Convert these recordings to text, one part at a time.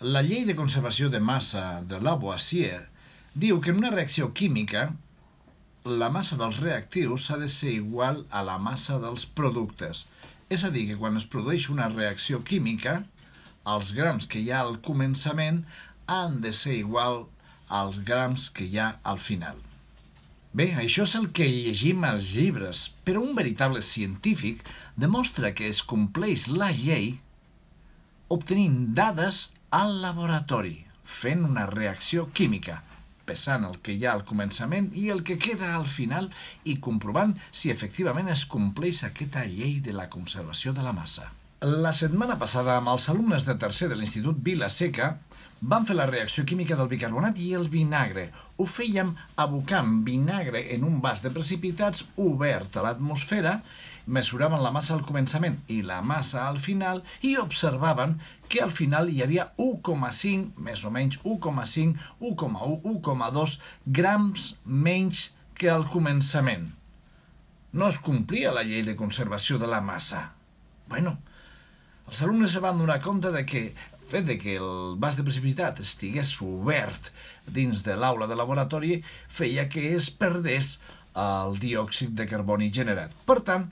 La llei de conservació de massa de Lavoisier diu que en una reacció química la massa dels reactius ha de ser igual a la massa dels productes. És a dir, que quan es produeix una reacció química, els grams que hi ha al començament han de ser igual als grams que hi ha al final. Bé, això és el que llegim als llibres, però un veritable científic demostra que es compleix la llei obtenint dades al laboratori, fent una reacció química, pesant el que hi ha al començament i el que queda al final i comprovant si efectivament es compleix aquesta llei de la conservació de la massa. La setmana passada, amb els alumnes de tercer de l'Institut Vila Seca, Vam fer la reacció química del bicarbonat i el vinagre. Ho fèiem abocant vinagre en un vas de precipitats obert a l'atmosfera, mesuraven la massa al començament i la massa al final i observaven que al final hi havia 1,5, més o menys 1,5, 1,1, 1,2 grams menys que al començament. No es complia la llei de conservació de la massa. Bueno, els alumnes se van donar compte de que fet de que el vas de precipitat estigués obert dins de l'aula de laboratori feia que es perdés el diòxid de carboni generat. Per tant,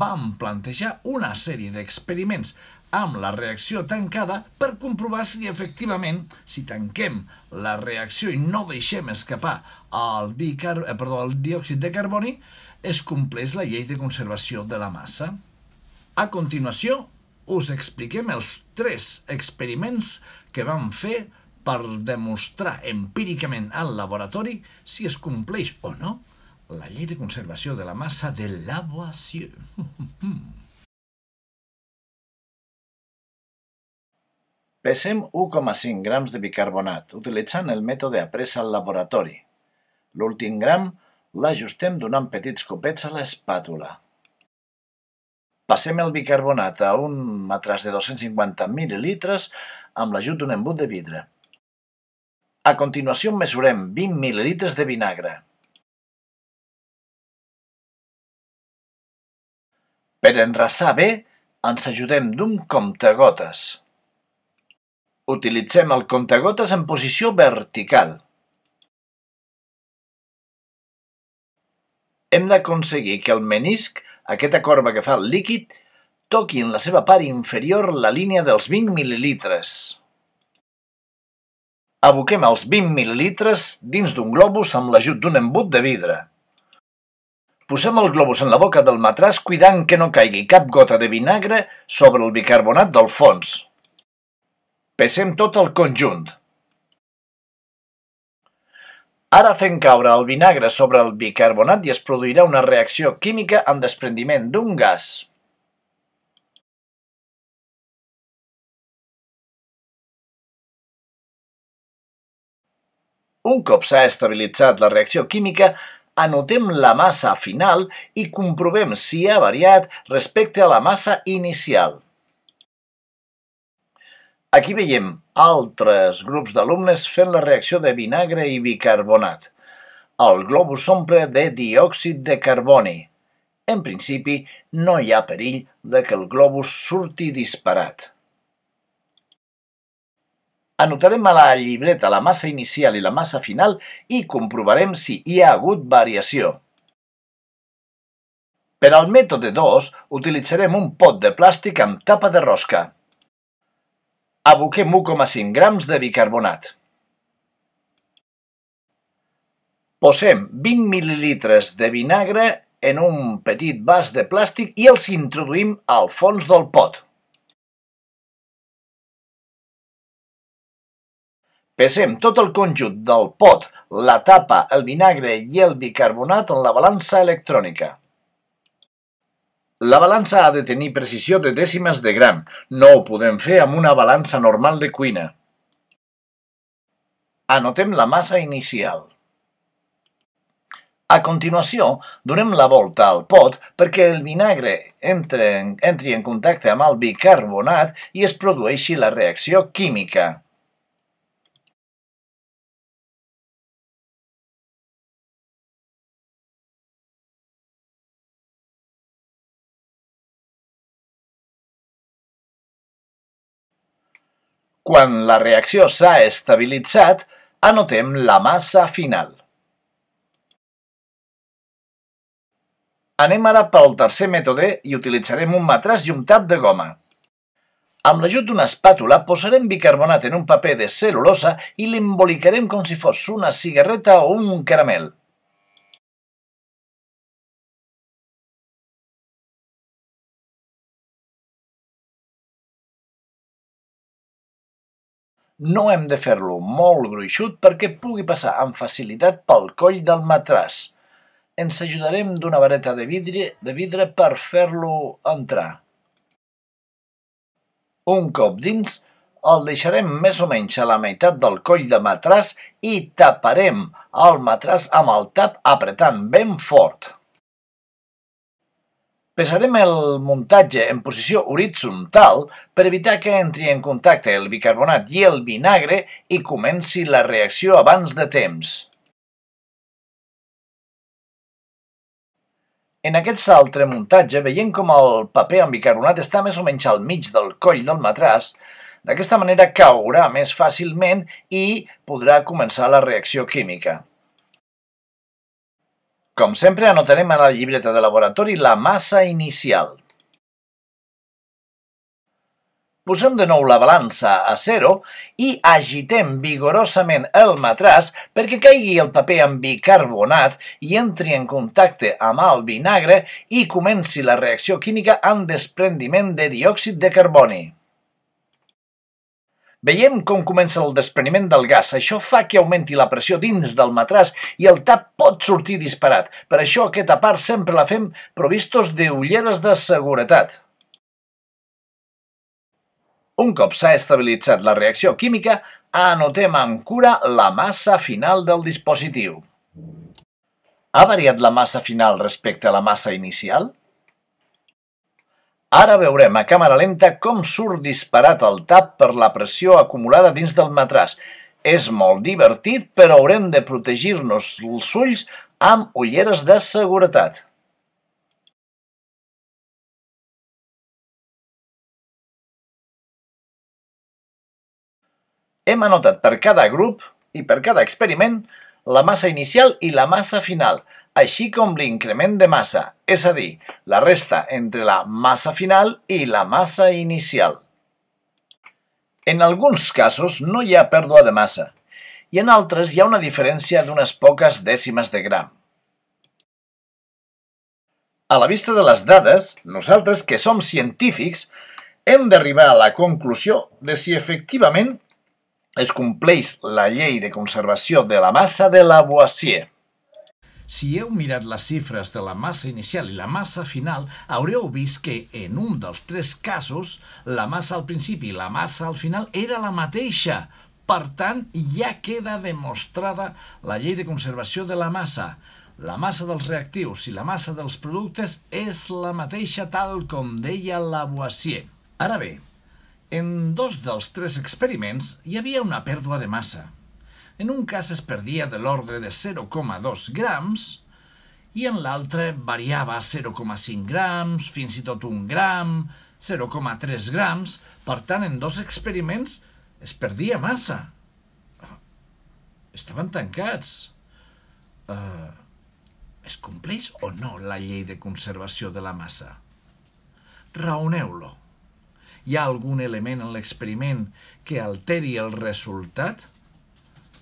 vam plantejar una sèrie d'experiments amb la reacció tancada per comprovar si efectivament, si tanquem la reacció i no deixem escapar el, bicar eh, perdó, el diòxid de carboni, es compleix la llei de conservació de la massa. A continuació, us expliquem els tres experiments que vam fer per demostrar empíricament al laboratori si es compleix o no la llei de conservació de la massa de Lavoisier. Pesem 1,5 grams de bicarbonat utilitzant el mètode après al laboratori. L'últim gram l'ajustem donant petits copets a l'espàtula. Passem el bicarbonat a un matràs de 250 mil·lilitres amb l'ajut d'un embut de vidre. A continuació mesurem 20 mil·lilitres de vinagre. Per enrassar bé, ens ajudem d'un comptagotes. Utilitzem el comptagotes en posició vertical. Hem d'aconseguir que el menisc aquest acord va agafar el líquid, toqui en la seva part inferior la línia dels 20 mil·lilitres. Aboquem els 20 mil·lilitres dins d'un globus amb l'ajut d'un embut de vidre. Posem el globus en la boca del matràs cuidant que no caigui cap gota de vinagre sobre el bicarbonat del fons. Pesem tot el conjunt. Ara fent caure el vinagre sobre el bicarbonat i es produirà una reacció química amb desprendiment d'un gas. Un cop s'ha estabilitzat la reacció química, anotem la massa final i comprovem si ha variat respecte a la massa inicial. Aquí veiem altres grups d'alumnes fent la reacció de vinagre i bicarbonat. El globus s'omple de diòxid de carboni. En principi, no hi ha perill de que el globus surti disparat. Anotarem a la llibreta la massa inicial i la massa final i comprovarem si hi ha hagut variació. Per al mètode 2 utilitzarem un pot de plàstic amb tapa de rosca. Aboquem 1,5 grams de bicarbonat. Posem 20 mil·lilitres de vinagre en un petit vas de plàstic i els introduïm al fons del pot. Pesem tot el conjunt del pot, la tapa, el vinagre i el bicarbonat en la balança electrònica. La balança ha de tenir precisió de dècimes de gram. No ho podem fer amb una balança normal de cuina. Anotem la massa inicial. A continuació, donem la volta al pot perquè el vinagre entri en contacte amb el bicarbonat i es produeixi la reacció química. Quan la reacció s'ha estabilitzat, anotem la massa final. Anem ara pel tercer mètode i utilitzarem un matràs i un tap de goma. Amb l'ajut d'una espàtula posarem bicarbonat en un paper de cel·lulosa i l'embolicarem com si fos una cigarreta o un caramel. No hem de fer-lo molt gruixut perquè pugui passar amb facilitat pel coll del matràs. Ens ajudarem d'una vareta de vidre, de vidre per fer-lo entrar. Un cop dins, el deixarem més o menys a la meitat del coll de matràs i taparem el matràs amb el tap apretant ben fort. Pesarem el muntatge en posició horitzontal per evitar que entri en contacte el bicarbonat i el vinagre i comenci la reacció abans de temps. En aquest altre muntatge veiem com el paper amb bicarbonat està més o menys al mig del coll del matràs, d'aquesta manera caurà més fàcilment i podrà començar la reacció química. Com sempre, anotarem a la llibreta de laboratori la massa inicial. Posem de nou la balança a 0 i agitem vigorosament el matràs perquè caigui el paper amb bicarbonat i entri en contacte amb el vinagre i comenci la reacció química amb desprendiment de diòxid de carboni. Veiem com comença el despreniment del gas. Això fa que augmenti la pressió dins del matràs i el tap pot sortir disparat. Per això aquesta part sempre la fem provistos d'ulleres de seguretat. Un cop s'ha estabilitzat la reacció química, anotem amb cura la massa final del dispositiu. Ha variat la massa final respecte a la massa inicial? Ara veurem a càmera lenta com surt disparat el tap per la pressió acumulada dins del matràs. És molt divertit, però haurem de protegir-nos els ulls amb ulleres de seguretat. Hem anotat per cada grup i per cada experiment la massa inicial i la massa final – així com l'increment de massa, és a dir, la resta entre la massa final i la massa inicial. En alguns casos no hi ha pèrdua de massa i en altres hi ha una diferència d'unes poques dècimes de gram. A la vista de les dades, nosaltres, que som científics, hem d'arribar a la conclusió de si efectivament es compleix la llei de conservació de la massa de Lavoisier. Si heu mirat les xifres de la massa inicial i la massa final, haureu vist que en un dels tres casos la massa al principi i la massa al final era la mateixa. Per tant, ja queda demostrada la llei de conservació de la massa. La massa dels reactius i la massa dels productes és la mateixa tal com deia Lavoisier. Ara bé, en dos dels tres experiments hi havia una pèrdua de massa – en un cas es perdia de l'ordre de 0,2 grams i en l'altre variava 0,5 grams, fins i tot 1 gram, 0,3 grams. Per tant, en dos experiments es perdia massa. Estaven tancats. Uh, es compleix o no la llei de conservació de la massa? Raoneu-lo. Hi ha algun element en l'experiment que alteri el resultat?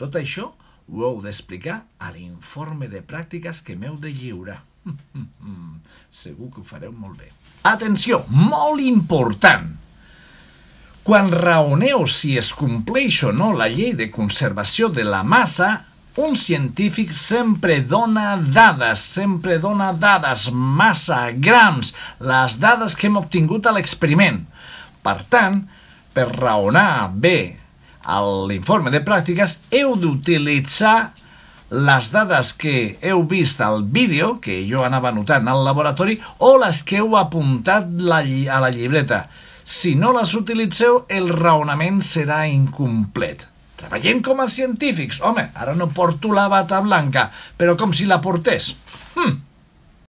Tot això ho heu d'explicar a l'informe de pràctiques que m'heu de lliurar. Segur que ho fareu molt bé. Atenció, molt important! Quan raoneu si es compleix o no la llei de conservació de la massa, un científic sempre dona dades, sempre dona dades, massa, grams, les dades que hem obtingut a l'experiment. Per tant, per raonar bé a l'informe de pràctiques heu d'utilitzar les dades que heu vist al vídeo, que jo anava notant al laboratori, o les que heu apuntat la, a la llibreta. Si no les utilitzeu, el raonament serà incomplet. Treballem com a científics. Home, ara no porto la bata blanca, però com si la portés. Hmm.